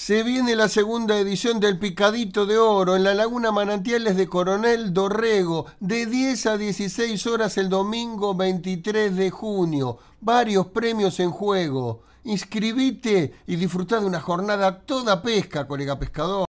Se viene la segunda edición del Picadito de Oro en la Laguna Manantiales de Coronel Dorrego, de 10 a 16 horas el domingo 23 de junio. Varios premios en juego. Inscribite y disfrutad de una jornada toda pesca, colega pescador.